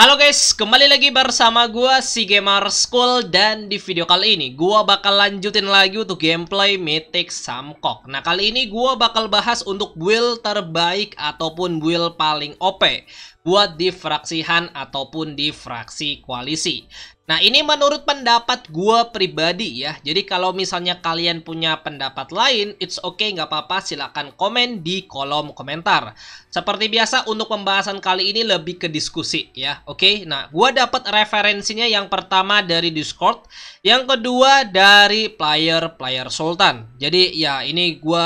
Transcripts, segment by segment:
Halo guys, kembali lagi bersama gue si Gamer School dan di video kali ini gue bakal lanjutin lagi untuk gameplay Mythic Samkok. Nah, kali ini gue bakal bahas untuk build terbaik ataupun build paling OP buat di fraksi Han ataupun di fraksi koalisi. Nah, ini menurut pendapat gue pribadi ya. Jadi kalau misalnya kalian punya pendapat lain, it's okay, nggak apa-apa. Silahkan komen di kolom komentar. Seperti biasa, untuk pembahasan kali ini lebih ke diskusi ya. Oke, okay? nah gue dapat referensinya yang pertama dari Discord. Yang kedua dari player-player Sultan. Jadi ya ini gue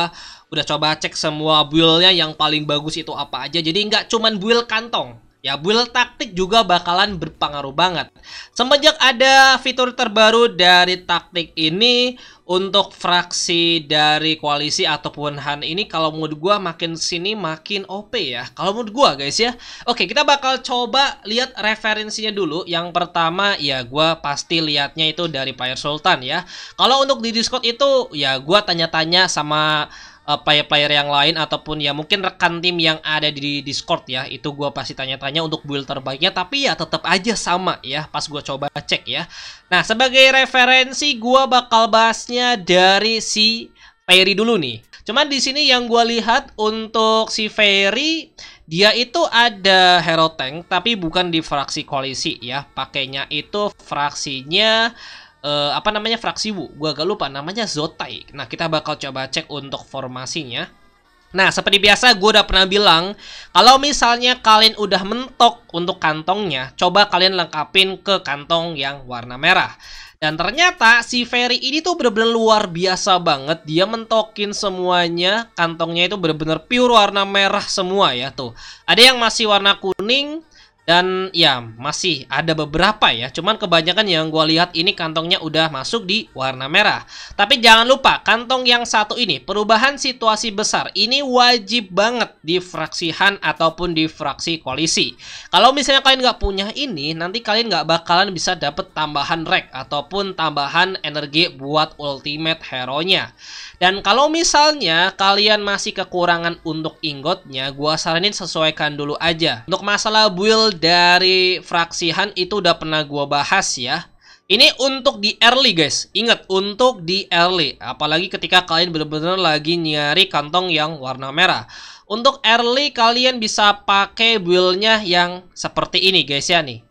udah coba cek semua build yang paling bagus itu apa aja. Jadi nggak cuman build kantong Ya, build taktik juga bakalan berpengaruh banget. Semenjak ada fitur terbaru dari taktik ini untuk fraksi dari koalisi ataupun Han ini kalau menurut gua makin sini makin OP ya. Kalau menurut gua guys ya. Oke, kita bakal coba lihat referensinya dulu. Yang pertama ya gua pasti lihatnya itu dari Player Sultan ya. Kalau untuk di Discord itu ya gua tanya-tanya sama Eh, player-player uh, yang lain ataupun ya mungkin rekan tim yang ada di Discord ya itu gue pasti tanya-tanya untuk build terbaiknya tapi ya tetap aja sama ya pas gue coba cek ya nah sebagai referensi gue bakal bahasnya dari si Ferry dulu nih cuman di sini yang gue lihat untuk si Ferry dia itu ada hero tank tapi bukan di fraksi koalisi ya pakainya itu fraksinya uh, apa namanya fraksi Wu. Gua agak lupa namanya Zotai. Nah, kita bakal coba cek untuk formasinya. Nah, seperti biasa gue udah pernah bilang, kalau misalnya kalian udah mentok untuk kantongnya, coba kalian lengkapin ke kantong yang warna merah. Dan ternyata si Ferry ini tuh bener-bener luar biasa banget. Dia mentokin semuanya, kantongnya itu bener-bener pure warna merah semua ya tuh. Ada yang masih warna kuning, dan ya masih ada beberapa ya Cuman kebanyakan yang gue lihat ini kantongnya udah masuk di warna merah Tapi jangan lupa kantong yang satu ini Perubahan situasi besar ini wajib banget di fraksi Han ataupun di fraksi koalisi Kalau misalnya kalian gak punya ini Nanti kalian gak bakalan bisa dapet tambahan rek Ataupun tambahan energi buat ultimate hero-nya Dan kalau misalnya kalian masih kekurangan untuk ingotnya Gue saranin sesuaikan dulu aja Untuk masalah build dari fraksi Han itu udah pernah gua bahas ya. Ini untuk di early guys, ingat untuk di early, apalagi ketika kalian bener-bener lagi nyari kantong yang warna merah. Untuk early kalian bisa pakai buildnya yang seperti ini guys ya nih.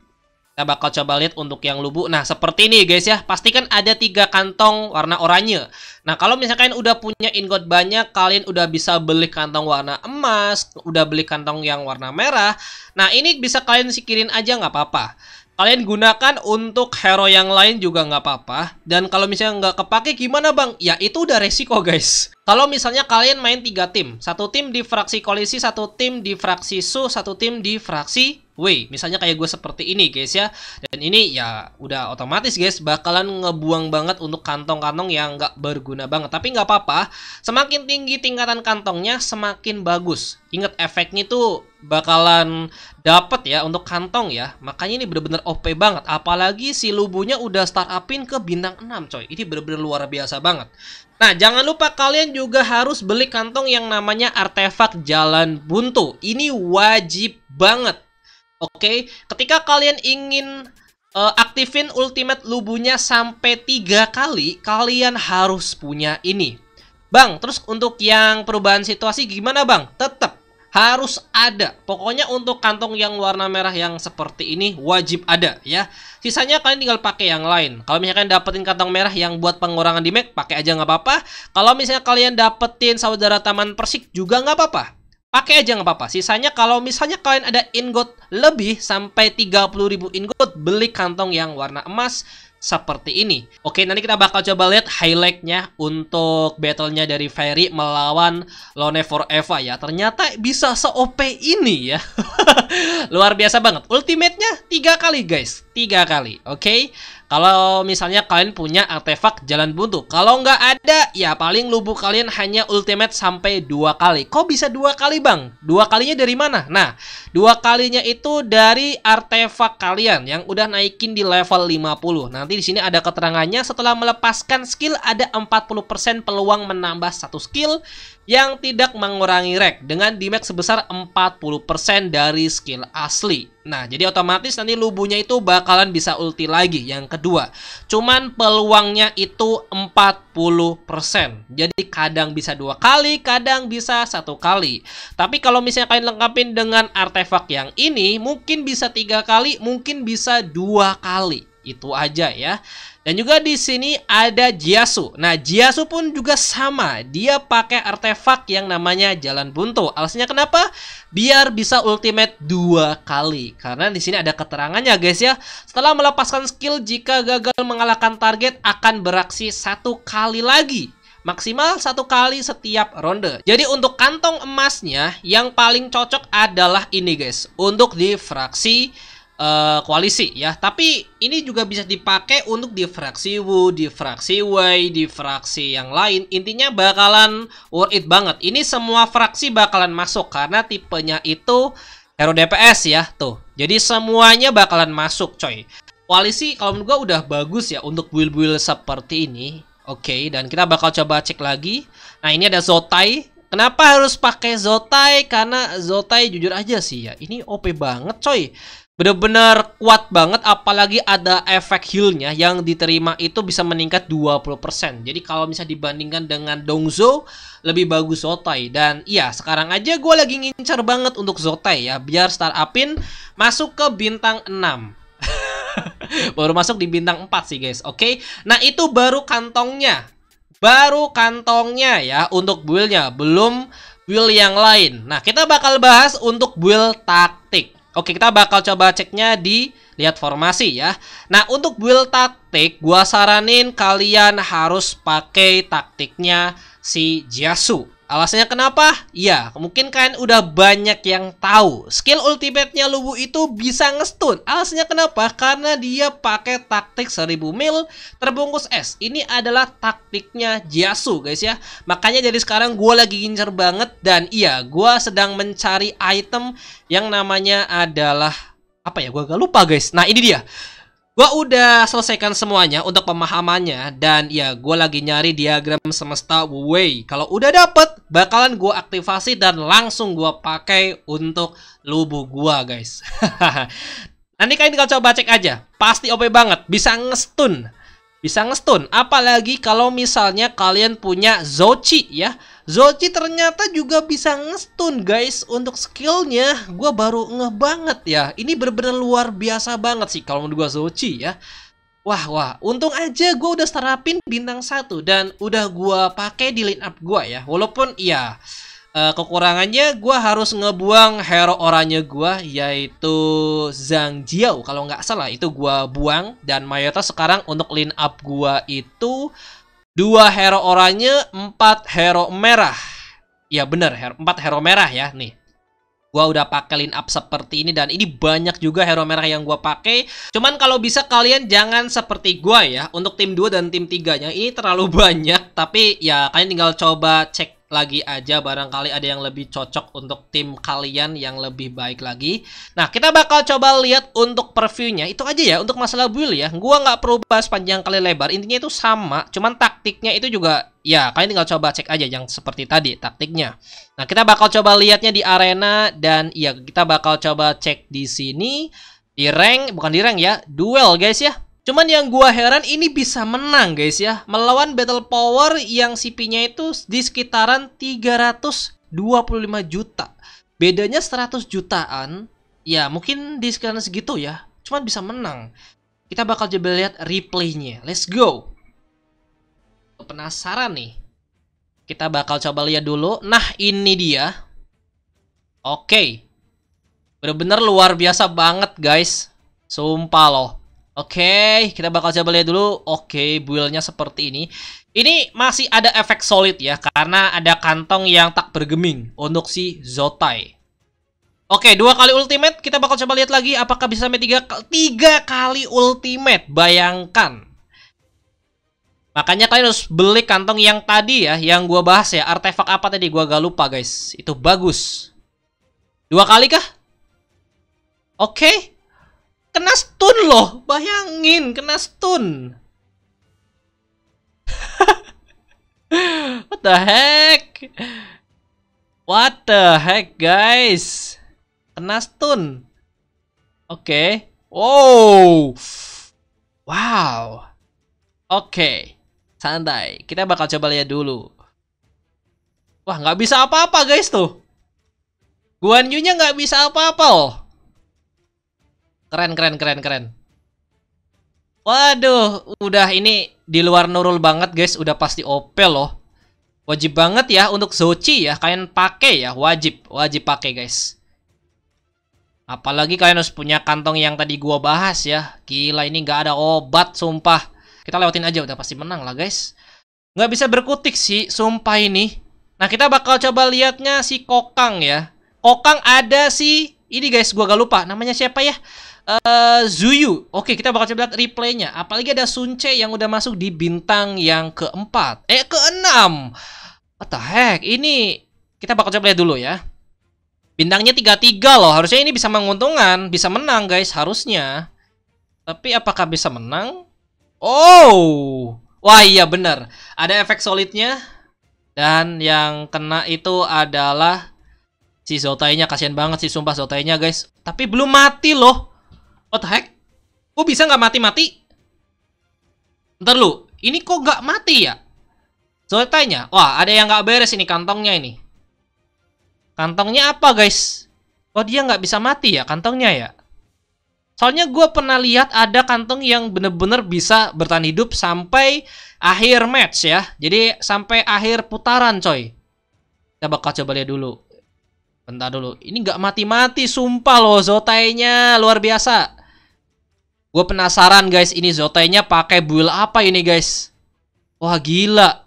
Kita bakal coba lihat untuk yang lubu. Nah, seperti ini guys ya. Pastikan ada tiga kantong warna oranye. Nah, kalau misalkan udah punya ingot banyak, kalian udah bisa beli kantong warna emas, udah beli kantong yang warna merah. Nah, ini bisa kalian sikirin aja nggak apa-apa. Kalian gunakan untuk hero yang lain juga nggak apa-apa. Dan kalau misalnya nggak kepake gimana bang? Ya itu udah resiko guys. Kalau misalnya kalian main tiga tim. Satu tim di fraksi koalisi, satu tim di fraksi su, satu tim di fraksi way. Misalnya kayak gue seperti ini guys ya. Dan ini ya udah otomatis guys bakalan ngebuang banget untuk kantong-kantong yang nggak berguna banget. Tapi nggak apa-apa, semakin tinggi tingkatan kantongnya semakin bagus. Ingat efeknya tuh bakalan dapet ya untuk kantong ya. Makanya ini bener-bener OP banget. Apalagi si lubunya udah start upin ke bintang 6 coy. Ini bener-bener luar biasa banget. Nah, jangan lupa kalian juga harus beli kantong yang namanya artefak jalan buntu. Ini wajib banget. Oke, okay? ketika kalian ingin uh, aktifin ultimate lubunya sampai tiga kali, kalian harus punya ini. Bang, terus untuk yang perubahan situasi gimana bang? Tetap harus ada. Pokoknya untuk kantong yang warna merah yang seperti ini wajib ada ya. Sisanya kalian tinggal pakai yang lain. Kalau misalkan dapetin kantong merah yang buat pengurangan damage, pakai aja nggak apa-apa. Kalau misalnya kalian dapetin saudara taman persik juga nggak apa-apa pakai aja nggak apa-apa. Sisanya kalau misalnya kalian ada ingot lebih sampai ribu ingot, beli kantong yang warna emas seperti ini. Oke, nanti kita bakal coba lihat highlightnya untuk battlenya dari Ferry melawan Lone Forever ya. Ternyata bisa se-OP ini ya. Luar biasa banget. Ultimate-nya tiga kali guys, tiga kali. Oke. Kalau misalnya kalian punya artefak jalan buntu, kalau nggak ada, ya paling lubuk kalian hanya ultimate sampai dua kali. Kok bisa dua kali bang? Dua kalinya dari mana? Nah, dua kalinya itu dari artefak kalian yang udah naikin di level 50. Nanti di sini ada keterangannya setelah melepaskan skill ada 40% peluang menambah satu skill yang tidak mengurangi rek dengan damage sebesar 40% dari skill asli. Nah, jadi otomatis nanti lubunya itu bakalan bisa ulti lagi yang kedua. Cuman peluangnya itu 40%. Jadi kadang bisa dua kali, kadang bisa satu kali. Tapi kalau misalnya kalian lengkapin dengan artefak yang ini, mungkin bisa tiga kali, mungkin bisa dua kali. Itu aja ya. Dan juga di sini ada Jiasu. Nah, Jiasu pun juga sama. Dia pakai artefak yang namanya Jalan Buntu. Alasnya kenapa? Biar bisa ultimate dua kali. Karena di sini ada keterangannya, guys ya. Setelah melepaskan skill, jika gagal mengalahkan target akan beraksi satu kali lagi maksimal satu kali setiap ronde. Jadi untuk kantong emasnya yang paling cocok adalah ini guys, untuk di fraksi Eh, koalisi ya. Tapi ini juga bisa dipakai untuk di fraksi Wu, di fraksi Wei, di fraksi yang lain. Intinya bakalan worth it banget. Ini semua fraksi bakalan masuk karena tipenya itu Hero DPS ya tuh. Jadi semuanya bakalan masuk coy. Koalisi kalau menurut gua udah bagus ya untuk build-build seperti ini. Oke, okay, dan kita bakal coba cek lagi. Nah, ini ada Zotai. Kenapa harus pakai Zotai? Karena Zotai jujur aja sih ya, ini OP banget coy bener-bener kuat banget apalagi ada efek healnya yang diterima itu bisa meningkat 20% jadi kalau misalnya dibandingkan dengan Dongzo lebih bagus Zotai dan iya sekarang aja gue lagi ngincar banget untuk Zotai ya biar startupin masuk ke bintang 6 baru masuk di bintang 4 sih guys oke okay? nah itu baru kantongnya baru kantongnya ya untuk buildnya belum build yang lain nah kita bakal bahas untuk build taktik Oke, kita bakal coba ceknya di lihat formasi ya. Nah, untuk build taktik, gua saranin kalian harus pakai taktiknya si Jiasu. Alasannya kenapa? Ya, mungkin kalian udah banyak yang tahu. Skill ultimate-nya Lubu itu bisa ngestun. Alasannya kenapa? Karena dia pakai taktik 1000 mil terbungkus es. Ini adalah taktiknya Jiasu, guys ya. Makanya jadi sekarang gue lagi gincer banget dan iya, gue sedang mencari item yang namanya adalah apa ya? Gue gak lupa, guys. Nah, ini dia. Gue udah selesaikan semuanya untuk pemahamannya dan ya gue lagi nyari diagram semesta way. Kalau udah dapet, bakalan gue aktivasi dan langsung gue pakai untuk lubu gue guys. Nanti kalian tinggal coba cek aja, pasti OP banget, bisa ngestun bisa ngestun. Apalagi kalau misalnya kalian punya Zochi ya. Zochi ternyata juga bisa ngestun guys untuk skillnya. Gue baru ngeh banget ya. Ini bener-bener luar biasa banget sih kalau menurut gue Zochi ya. Wah wah, untung aja gue udah serapin bintang satu dan udah gue pakai di line up gue ya. Walaupun iya Eh, kekurangannya gue harus ngebuang hero oranye gue yaitu Zhang Jiao kalau nggak salah itu gue buang dan mayoritas sekarang untuk line up gue itu dua hero oranye empat hero merah ya bener hero, empat hero merah ya nih Gua udah pakai line up seperti ini dan ini banyak juga hero merah yang gua pakai. Cuman kalau bisa kalian jangan seperti gua ya untuk tim 2 dan tim 3-nya. Ini terlalu banyak tapi ya kalian tinggal coba cek lagi aja barangkali ada yang lebih cocok untuk tim kalian yang lebih baik lagi. Nah, kita bakal coba lihat untuk previewnya. Itu aja ya untuk masalah build ya. Gua nggak perlu bahas panjang kali lebar. Intinya itu sama, cuman taktiknya itu juga ya kalian tinggal coba cek aja yang seperti tadi taktiknya. Nah, kita bakal coba lihatnya di arena dan ya kita bakal coba cek di sini di rank bukan di rank ya, duel guys ya. Cuman yang gua heran ini bisa menang guys ya melawan Battle Power yang CP-nya itu di sekitaran 325 juta. Bedanya 100 jutaan. Ya, mungkin di sekitaran segitu ya. Cuman bisa menang. Kita bakal coba lihat replaynya. Let's go. Penasaran nih. Kita bakal coba lihat dulu. Nah, ini dia. Oke. Okay. Bener-bener luar biasa banget, guys. Sumpah loh Oke, okay, kita bakal coba lihat dulu. Oke, okay, build-nya seperti ini. Ini masih ada efek solid ya, karena ada kantong yang tak bergeming untuk si Zotai. Oke, okay, dua kali ultimate, kita bakal coba lihat lagi apakah bisa sampai tiga, tiga kali ultimate. Bayangkan. Makanya kalian harus beli kantong yang tadi ya, yang gua bahas ya. Artefak apa tadi? Gua gak lupa guys. Itu bagus. Dua kali kah? Oke. Okay kena stun loh bayangin kena stun what the heck what the heck guys kena stun oke okay. wow wow oke okay. santai kita bakal coba lihat dulu wah nggak bisa apa-apa guys tuh Guan Yu nya nggak bisa apa-apa loh Keren, keren, keren, keren. Waduh, udah ini di luar Nurul banget guys, udah pasti OP loh. Wajib banget ya untuk Zochi ya, kalian pakai ya, wajib, wajib pakai guys. Apalagi kalian harus punya kantong yang tadi gua bahas ya. Gila ini nggak ada obat, sumpah. Kita lewatin aja, udah pasti menang lah guys. Nggak bisa berkutik sih, sumpah ini. Nah kita bakal coba liatnya si Kokang ya. Kokang ada sih ini guys, gua gak lupa namanya siapa ya. Uh, Zuyu, oke kita bakal coba lihat replaynya. Apalagi ada Sunce yang udah masuk di bintang yang keempat, eh keenam. What the heck? Ini kita bakal coba lihat dulu ya. Bintangnya 33 loh. Harusnya ini bisa menguntungan, bisa menang guys harusnya. Tapi apakah bisa menang? Oh. Wah, iya bener. Ada efek solidnya dan yang kena itu adalah si Zotainya kasihan banget sih sumpah Zotainya guys. Tapi belum mati loh. What the heck? Kok bisa nggak mati-mati? Ntar lu, ini kok nggak mati ya? Soalnya tanya, wah ada yang nggak beres ini kantongnya ini. Kantongnya apa guys? Kok dia nggak bisa mati ya kantongnya ya? Soalnya gue pernah lihat ada kantong yang bener-bener bisa bertahan hidup sampai akhir match ya. Jadi sampai akhir putaran coy. Kita bakal coba lihat dulu. Bentar dulu. Ini nggak mati-mati sumpah loh Zotainya. Luar biasa. Gue penasaran guys, ini zotainya pakai build apa ini guys? Wah gila.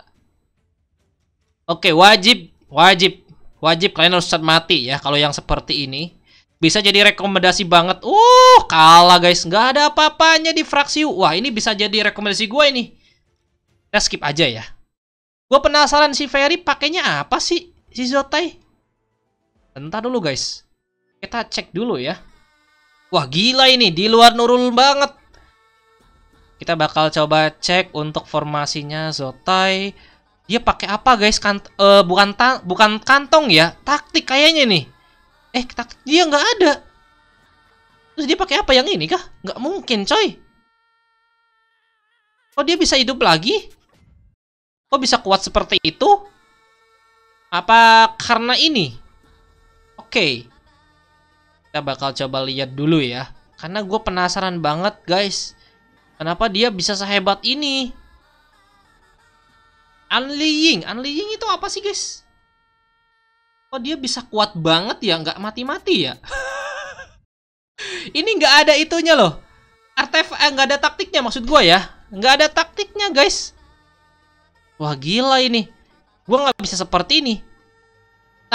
Oke, wajib, wajib, wajib kalian harus mati ya kalau yang seperti ini. Bisa jadi rekomendasi banget. Uh, kalah guys, nggak ada apa-apanya di fraksi. Wah, ini bisa jadi rekomendasi gue ini. Kita skip aja ya. Gue penasaran si Ferry pakainya apa sih si Zotai? Entah dulu guys. Kita cek dulu ya. Wah gila ini di luar Nurul banget. Kita bakal coba cek untuk formasinya Zotai. Dia pakai apa guys? Kant uh, bukan bukan kantong ya, taktik kayaknya nih. Eh taktik dia nggak ada. Terus dia pakai apa yang ini kah? Nggak mungkin coy. Kok dia bisa hidup lagi? Kok bisa kuat seperti itu? Apa karena ini? Oke. Okay kita bakal coba lihat dulu ya karena gue penasaran banget guys kenapa dia bisa sehebat ini unleying unleying itu apa sih guys? Kok oh, dia bisa kuat banget ya, nggak mati-mati ya? ini nggak ada itunya loh, artef eh, nggak ada taktiknya maksud gue ya, nggak ada taktiknya guys. Wah gila ini, gue nggak bisa seperti ini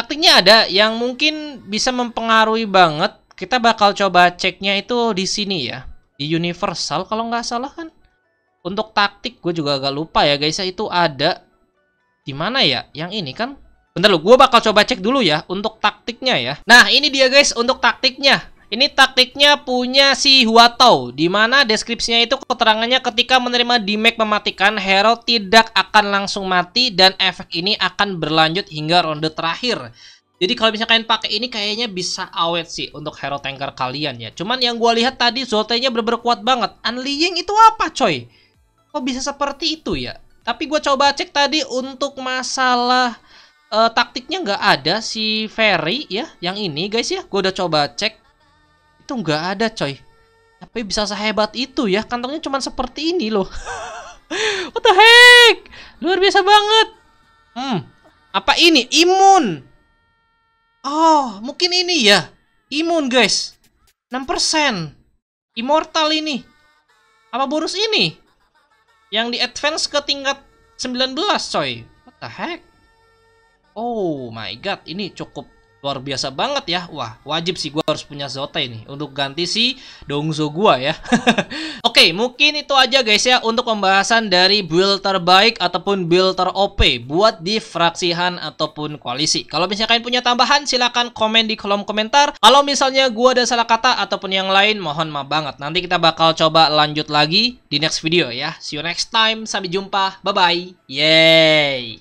taktiknya ada yang mungkin bisa mempengaruhi banget. Kita bakal coba ceknya itu di sini ya. Di Universal kalau nggak salah kan. Untuk taktik gue juga agak lupa ya guys ya. Itu ada di mana ya? Yang ini kan. Bentar lo gue bakal coba cek dulu ya untuk taktiknya ya. Nah ini dia guys untuk taktiknya. Ini taktiknya punya si Huatou, di mana deskripsinya itu keterangannya ketika menerima damage mematikan, hero tidak akan langsung mati dan efek ini akan berlanjut hingga ronde terakhir. Jadi kalau misalnya kalian pakai ini kayaknya bisa awet sih untuk hero tanker kalian ya. Cuman yang gue lihat tadi Zoltanya bener-bener kuat banget. Unleashing itu apa coy? Kok bisa seperti itu ya? Tapi gue coba cek tadi untuk masalah uh, taktiknya nggak ada si Ferry ya. Yang ini guys ya, gue udah coba cek itu nggak ada coy tapi bisa sehebat itu ya kantongnya cuma seperti ini loh what the heck luar biasa banget hmm apa ini imun oh mungkin ini ya imun guys 6% immortal ini apa bonus ini yang di advance ke tingkat 19 coy what the heck oh my god ini cukup luar biasa banget ya. Wah, wajib sih gue harus punya Zote ini untuk ganti si Dongzo gue ya. Oke, okay, mungkin itu aja guys ya untuk pembahasan dari build terbaik ataupun build teroP buat di fraksihan ataupun koalisi. Kalau misalnya kalian punya tambahan silahkan komen di kolom komentar. Kalau misalnya gue ada salah kata ataupun yang lain mohon maaf banget. Nanti kita bakal coba lanjut lagi di next video ya. See you next time. Sampai jumpa. Bye-bye. Yay!